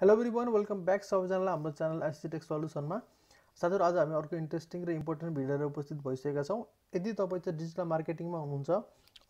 hello everyone welcome back सबैजनालाई हाम्रो channel एसिटेक सल्युसनमा साथीहरू आज हामी अर्को इन्ट्रेस्टिङ र इम्पोर्टेन्ट भिडियोहरू उपस्थित भइसकेका छौँ यदि तपाईँ चाहिँ डिजिटल मार्केटिङमा हुनुहुन्छ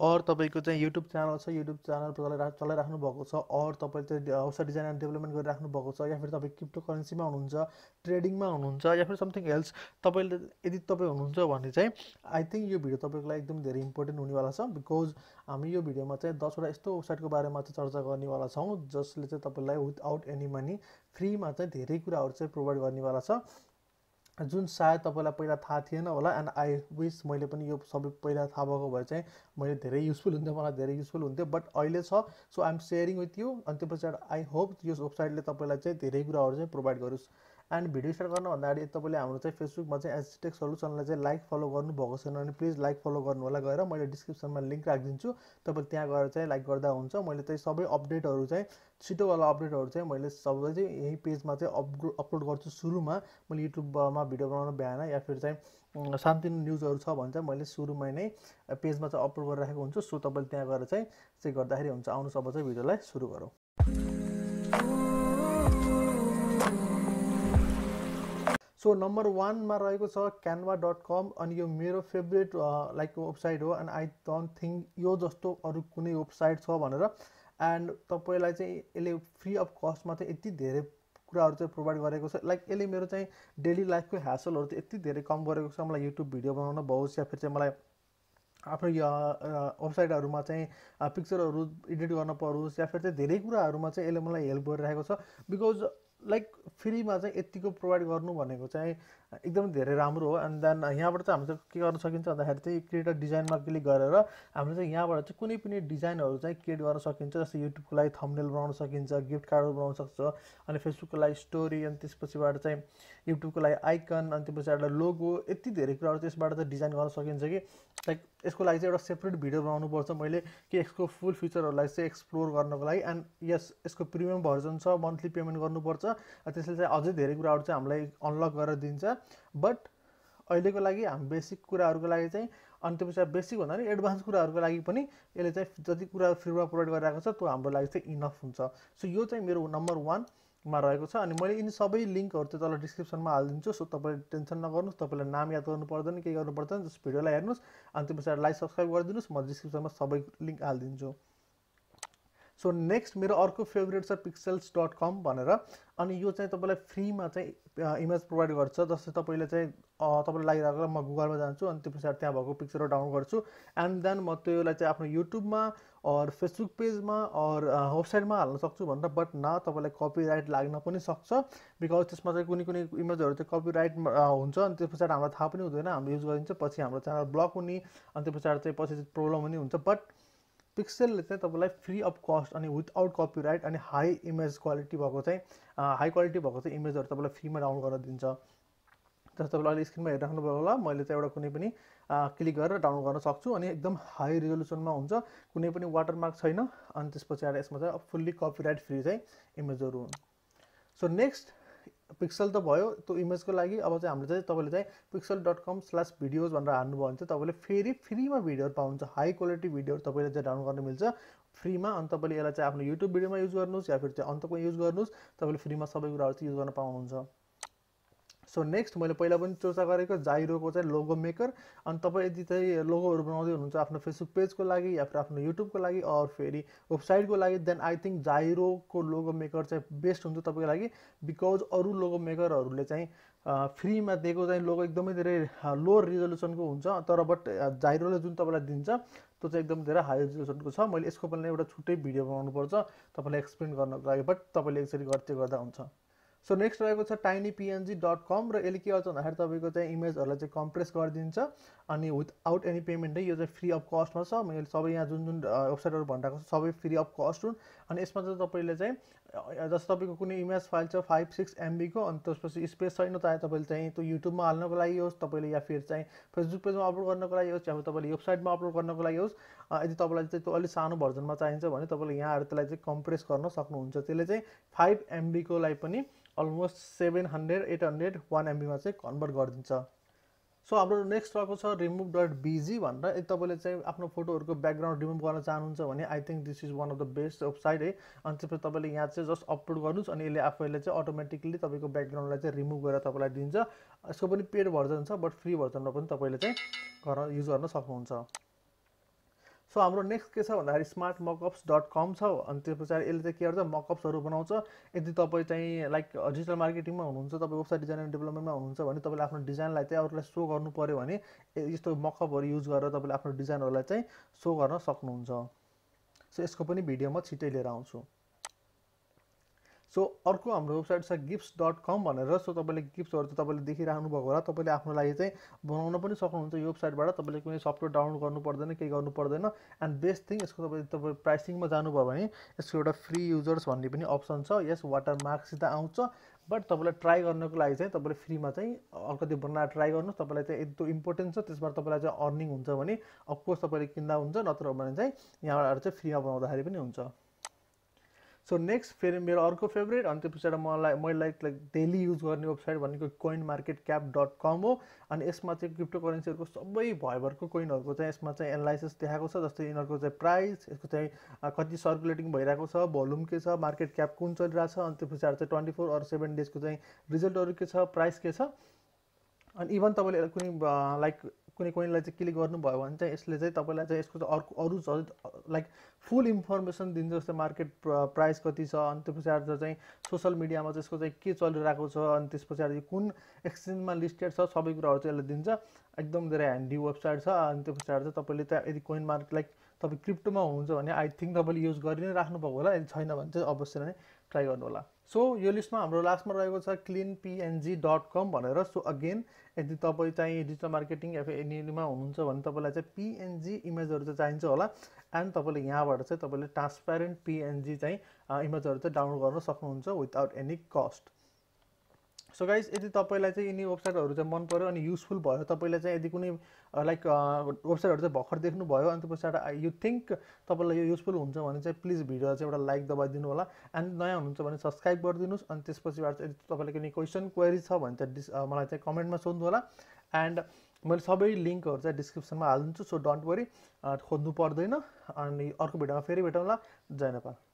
अर तपाईँको चाहिँ युट्युब च्यानल छ युट्युब च्यानल चलाइरा चलाइराख्नु भएको छ अर तपाईँले चाहिँ वेबसाइट डिजाइन एन्ड डेभलपमेन्ट गरिराख्नु भएको छ या फेरि तपाईँ क्रिप्टो करेन्सीमा हुनुहुन्छ ट्रेडिङमा हुनुहुन्छ या फेरि समथिङ एल्स तपाईँले यदि तपाईँ हुनुहुन्छ भने चाहिँ आई थिङ्क यो भिडियो तपाईँको लागि एकदम धेरै इम्पोर्टेन्ट हुनेवाला छ बिकज हामी यो भिडियोमा चाहिँ दसवटा यस्तो वेबसाइटको बारेमा चाहिँ चर्चा गर्नेवाला छौँ जसले चाहिँ तपाईँलाई विदाउट एनी मनी फ्रीमा चाहिँ धेरै कुराहरू चाहिँ प्रोभाइड गर्नेवाला छ जुन सायद तपाईँलाई पहिला थाहा थिएन होला एन्ड आई विस मैले पनि यो सबै पहिला थाहा भएको भए चाहिँ मैले धेरै युजफुल हुन्थ्यो मलाई धेरै युजफुल हुन्थ्यो बट अहिले छ so I'm sharing with you अनि त्यो पछाडि आई होप यस वेबसाइटले तपाईँलाई चाहिँ धेरै कुराहरू चाहिँ प्रोभाइड गरोस् एन्ड भिडियो सेयर गर्न अगाडि तपाईँले हाम्रो चाहिँ फेसबुकमा चाहिँ एजिटेक सल्युसनलाई चाहिँ लाइक फलो गर्नुभएको छैन भने प्लिज लाइक फलो गर्नु होला गएर मैले डिस्क्रिप्सनमा लिङ्क राखिदिन्छु तपाईँले त्यहाँ गएर चाहिँ लाइक गर्दा हुन्छ मैले चाहिँ सबै अपडेटहरू चाहिँ छिटोवाला अपडेटहरू चाहिँ मैले सबै चाहिँ यही पेजमा चाहिँ अपग्लो अपलोड गर्छु सुरुमा मैले युट्युबमा भिडियो बनाउनु बिहान या फेरि चाहिँ शान्ति न्युजहरू छ भने चाहिँ मैले सुरुमा नै पेजमा चाहिँ अपलोड गरिराखेको हुन्छु सो तपाईँले त्यहाँ गएर चाहिँ चेक गर्दाखेरि हुन्छ आउनु सब चाहिँ भिडियोलाई सुरु गरौँ सो नम्बर वानमा रहेको छ क्यानभा डट कम अनि यो मेरो फेभरेट लाइक वेबसाइट हो एन्ड आई डोन्ट थिङ्क यो जस्तो अरू कुनै वेबसाइट छ भनेर एन्ड तपाईँलाई चाहिँ यसले फ्री अफ कस्टमा चाहिँ यति धेरै कुराहरू चाहिँ प्रोभाइड गरेको छ लाइक यसले मेरो चाहिँ डेली लाइफको ह्यासलहरू चाहिँ यति धेरै कम गरेको छ मलाई युट्युब भिडियो बनाउन भयोस् या फेरि चाहिँ मलाई आफ्नो वेबसाइटहरूमा चाहिँ पिक्चरहरू एडिट गर्न परोस् या फेरि चाहिँ धेरै कुराहरूमा चाहिँ यसले मलाई हेल्प गरिरहेको छ बिकज लाइक फ्रीमा चाहिँ यतिको प्रोभाइड गर्नु भनेको चाहिँ एकदम धेरै राम्रो हो एन्ड देन यहाँबाट चाहिँ हामीले के गर्न सकिन्छ भन्दाखेरि चाहिँ क्रिएटर डिजाइनमा क्लिक गरेर हामीले चाहिँ यहाँबाट चाहिँ कुनै पनि डिजाइनहरू चाहिँ क्रिएट गर्न सकिन्छ जस्तै युट्युबको लागि थम्नेल बनाउन सकिन्छ गिफ्ट कार्डहरू बनाउन सक्छ अनि फेसबुकको लागि स्टोरी अनि त्यसपछिबाट चाहिँ युट्युबको लागि आइकन अनि एउटा लोगो यति धेरै कुराहरू त्यसबाट यसबाट चाहिँ डिजाइन गर्न सकिन्छ कि लाइक यसको लागि चाहिँ एउटा सेपरेट भिडियो बनाउनुपर्छ मैले कि यसको फुल फिचरहरूलाई चाहिँ एक्सप्लोर गर्नको लागि एन्ड यस यसको प्रिमियम भर्जन छ मन्थली पेमेन्ट गर्नुपर्छ त्यसले चाहिँ अझै धेरै कुराहरू चाहिँ हामीलाई अनलक गरेर दिन्छ बट अहिलेको लागि हामी बेसिक कुराहरूको लागि चाहिँ अनि त्यो पछाडि बेसिक भन्दा पनि एडभान्स कुराहरूको लागि पनि यसले चाहिँ जति कुरा फ्रीमा प्रोभाइड गरिरहेको छ त्यो हाम्रो लागि चाहिँ इनफ हुन्छ सो यो चाहिँ मेरो नम्बर वानमा रहेको छ अनि मैले यिनी सबै लिङ्कहरू चाहिँ तल डिस्क्रिप्सनमा हालिदिन्छु सो तपाईँले टेन्सन नगर्नुहोस् तपाईँलाई नाम याद गर्नु पर्दैन केही गर्नु पर्दैन भिडियोलाई हेर्नुहोस् अनि त्यो पछाडि लाइक सब्सक्राइब गरिदिनुहोस् म डिस्क्रिप्सनमा सबै लिङ्क हालिदिन्छु सो नेक्स्ट मेरो अर्को फेभरेट छ पिक्सल्स डट कम भनेर अनि यो चाहिँ तपाईँलाई फ्रीमा चाहिँ इमेज प्रोभाइड गर्छ जस्तै तपाईँले चाहिँ तपाईँलाई लागिरहेको म गुगलमा जान्छु अनि त्यो पछाडि त्यहाँ भएको पिक्चरहरू डाउनलोड गर्छु एन्ड देन म त्योलाई चाहिँ आफ्नो युट्युबमा अर फेसबुक पेजमा अर वेबसाइटमा हाल्न सक्छु भनेर बट न तपाईँलाई कपिराइट लाग्न पनि सक्छ बिकज त्यसमा चाहिँ कुनै कुनै इमेजहरू चाहिँ कपिराइट हुन्छ अनि त्यस पछाडि हामीलाई थाहा पनि हुँदैन हामीले युज गरिन्छ पछि हाम्रो च्यानल ब्लक हुने अनि त्यो पछाडि चाहिँ पछि प्रब्लम पनि हुन्छ बट पिक्सेलले चाहिँ तपाईँलाई फ्री अफ कस्ट अनि विथआउट कपिराइट अनि हाई इमेज क्वालिटी भएको चाहिँ हाई क्वालिटी भएको चाहिँ इमेजहरू तपाईँलाई फ्रीमा डाउनलोड गरेर दिन्छ जस्तो तपाईँले अहिले स्क्रिनमा हेरिराख्नुभयो होला मैले चाहिँ एउटा कुनै पनि क्लिक गरेर डाउनलोड गर्न सक्छु अनि एकदम हाई रिजोल्युसनमा हुन्छ कुनै पनि वाटरमार्क छैन अनि त्यसपछि आएर यसमा चाहिँ फुल्ली कपिराइट फ्री चाहिँ इमेजहरू हुन् सो नेक्स्ट पिक्सल त भयो त्यो इमेजको लागि अब चाहिँ हामीले चाहिँ तपाईँले चाहिँ pixel dot com slash videos भनेर हान्नुभयो भने चाहिँ तपाईँले फेरि फ्रीमा भिडियोहरू पाउनुहुन्छ हाई क्वालिटी भिडियोहरू तपाईँले चाहिँ डाउनलोड गर्नु मिल्छ फ्रीमा अनि तपाईँले यसलाई चाहिँ आफ्नो युट्युब भिडियोमा युज गर्नुहोस् या फेरि चाहिँ अन्तको युज गर्नुहोस् तपाईँले फ्रीमा सबै कुराहरू चाहिँ युज गर्न पाउनुहुन्छ सो नेक्स्ट मैले पहिला पनि चर्चा गरेको जाइरोको चाहिँ लोगो मेकर अनि तपाईँ यदि चाहिँ लोगोहरू बनाउँदै हुनुहुन्छ आफ्नो फेसबुक पेजको लागि या फिर आफ्नो युट्युबको लागि अर फेरि वेबसाइटको लागि देन आई थिङ्क जाइरोको लोगो मेकर चाहिँ बेस्ट हुन्छ तपाईँको लागि बिकज अरू लोगो मेकरहरूले चाहिँ फ्रीमा दिएको चाहिँ लोगो एकदमै धेरै लो रिजोल्युसनको हुन्छ तर बट जाइरोले जुन तपाईँलाई दिन्छ त्यो चाहिँ एकदम धेरै हाई रिजोल्युसनको छ मैले यसको पनि एउटा छुट्टै भिडियो पर्छ तपाईँलाई एक्सप्लेन गर्नको लागि बट तपाईँले यसरी गर्दै गर्दा हुन्छ सो नेक्स्ट रहेको छ टाइनी पिएनजी डट कम र यसले के गर्छ भन्दाखेरि तपाईँको चाहिँ इमेजहरूलाई चाहिँ कम्प्रेस गरिदिन्छ अनि विथआउट एनी पेमेन्टै यो चाहिँ फ्री अफ कस्टमा छ मैले सबै यहाँ जुन जुन वेबसाइटहरू भनिरहेको छु सबै फ्री अफ कस्ट हुन् अनि यसमा चाहिँ तपाईँले चाहिँ जस्तो तपाईँको कुनै इमेज फाइल छ फाइभ सिक्स एमबीको अनि त्यसपछि स्पेस छैन चाहे तपाईँले चाहिँ त्यो युट्युबमा हाल्नको लागि होस् तपाईँले या फेरि चाहिँ फेसबुक पेजमा अपलोड गर्नको लागि होस् या तपाईँले वेबसाइटमा अपलोड गर्नको लागि होस् यदि तपाईँलाई चाहिँ त्यो अलिक सानो भर्जनमा चाहिन्छ भने तपाईँले यहाँ आएर त्यसलाई चाहिँ कम्प्रेस गर्न सक्नुहुन्छ त्यसले चाहिँ फाइभ एमबीकोलाई पनि almost seven hundred eight hundred one एमबीमा चाहिँ कन्भर्ट गरिदिन्छ सो हाम्रो नेक्स्ट रहेको छ रिमुभ डट बिजी भनेर यदि तपाईँले चाहिँ आफ्नो फोटोहरूको ब्याकग्राउन्ड रिमुभ गर्न चाहनुहुन्छ भने I think this is one of the best website है अनि त्यसपछि तपाईँले यहाँ चाहिँ जस्ट अपलोड गर्नुहोस् अनि यसले आफैले चाहिँ अटोमेटिकली तपाईँको ब्याकग्राउन्डलाई चाहिँ रिमुभ गरेर तपाईँलाई दिन्छ यसको पनि पेड भर्जन छ बट फ्री भर्जनमा पनि तपाईँले चाहिँ गर्न युज गर्न सक्नुहुन्छ सो हाम्रो नेक्स्ट के छ भन्दाखेरि स्मार्ट मकअप्स डट कम छ अनि त्यस पछाडि यसले चाहिँ के गर्छ मकअप्सहरू बनाउँछ यदि तपाईँ चाहिँ लाइक डिजिटल मार्केटिङमा हुनुहुन्छ तपाईँ वेबसाइट डिजाइन एन्ड डेभलपमेन्टमा हुनुहुन्छ भने तपाईँले आफ्नो डिजाइनलाई चाहिँ अरूलाई सो गर्नु पऱ्यो भने यस्तो मकअपहरू युज गरेर तपाईँले आफ्नो डिजाइनहरूलाई चाहिँ सो गर्न सक्नुहुन्छ सो यसको पनि भिडियो म छिटै लिएर आउँछु सो अर्को हाम्रो वेबसाइट छ गिफ्ट्स डट कम भनेर सो तपाईँले गिफ्ट्सहरू त तपाईँले देखिराख्नु भएको होला तपाईँले आफ्नो लागि चाहिँ बनाउन पनि सक्नुहुन्छ यो वेबसाइटबाट तपाईँले कुनै सफ्टवेयर डाउनलोड गर्नु पर्दैन केही गर्नु पर्दैन एन्ड बेस्ट थिङ यसको तपाईँ तपाईँ प्राइसिङमा जानुभयो भने यसको एउटा फ्री युजर्स भन्ने पनि अप्सन छ यस वाटर मार्कसित आउँछ बट तपाईँलाई ट्राई गर्नको लागि चाहिँ तपाईँले फ्रीमा चाहिँ अलिकति बनाएर ट्राई गर्नुहोस् तपाईँलाई चाहिँ यत्रो इम्पोर्टेन्ट छ त्यसबाट तपाईँलाई चाहिँ अर्निङ हुन्छ भने अफकोर्स तपाईँले किन्दा हुन्छ नत्र भने चाहिँ यहाँबाट चाहिँ फ्रीमा बनाउँदाखेरि पनि हुन्छ सो नेक्स्ट फेरि मेरो अर्को फेभरेट अनि त्यो पछाडि मलाई मैले लाइक लाइक डेली युज गर्ने वेबसाइट भनेको coin market cap dot com हो अनि यसमा चाहिँ क्रिप्टो करेन्सीहरूको सबै भयभरको कोइनहरूको चाहिँ यसमा चाहिँ एनालाइसिस देखाएको छ जस्तै यिनीहरूको चाहिँ प्राइस यसको चाहिँ कति सर्कुलेटिङ भइरहेको छ भोल्युम के छ मार्केट क्याप कुन चलिरहेको छ अनि त्यो पछाडि चाहिँ ट्वेन्टी फोर अर सेभेन डेजको चाहिँ रिजल्टहरू के छ प्राइस के छ अनि इभन तपाईँले कुनै लाइक कुनै कुनैलाई चाहिँ क्लिक गर्नुभयो भने चाहिँ यसले चाहिँ तपाईँलाई चाहिँ यसको चाहिँ अर्को अरू लाइक फुल इन्फर्मेसन दिन्छ जस्तै मार्केट प्राइस कति छ अनि त्यस पछाडि चाहिँ सोसियल मिडियामा चाहिँ यसको चाहिँ के चलिरहेको छ अनि त्यस पछाडि कुन एक्सचेन्जमा लिस्टेड छ सबै कुराहरू चाहिँ यसले दिन्छ एकदम धेरै ह्यान्डी वेबसाइट छ अनि त्यस पछाडि चाहिँ तपाईँले त्यहाँ यदि कोइन मार्केट लाइक तपाईँ क्रिप्टोमा हुनुहुन्छ भने आई थिङ्क तपाईँले युज गरि नै राख्नुभएको होला यदि छैन भने चाहिँ अवश्य नै ट्राई गर्नु होला सो यो लिस्टमा हाम्रो लास्टमा रहेको छ क्लिन पिएनजी डट कम भनेर सो अगेन यदि तपाईँ चाहिँ डिजिटल मार्केटिङ एफएनमा हुनुहुन्छ भने तपाईँलाई चाहिँ पिएनजी इमेजहरू चाहिँ चाहिन्छ होला एन्ड तपाईँले यहाँबाट चाहिँ तपाईँले ट्रान्सप्यारेन्ट पिएनजी चाहिँ इमेजहरू चाहिँ डाउनलोड गर्न सक्नुहुन्छ without any cost so guys यदि तपाईँलाई चाहिँ यिनी वेबसाइटहरू चाहिँ मन पऱ्यो अनि युजफुल भयो तपाईँलाई चाहिँ यदि कुनै लाइक वेबसाइटहरू चाहिँ भर्खर देख्नुभयो अनि त्यो पछाडि यु थिङ्क तपाईँलाई यो युजफुल हुन्छ भने चाहिँ प्लिज भिडियो चाहिँ एउटा लाइक दबाइदिनु होला एन्ड नयाँ हुनुहुन्छ भने सब्सक्राइब गरिदिनुहोस् अनि त्यसपछिबाट चाहिँ यदि तपाईँलाई कुनै क्वेसन क्वेरी छ भने चाहिँ डिस मलाई चाहिँ कमेन्टमा सोध्नु होला एन्ड मैले सबै लिङ्कहरू चाहिँ डिस्क्रिप्सनमा हालिदिन्छु सो डोन्ट वरी खोज्नु पर्दैन अनि अर्को भिडियोमा फेरि भेटौँला जय नेपाल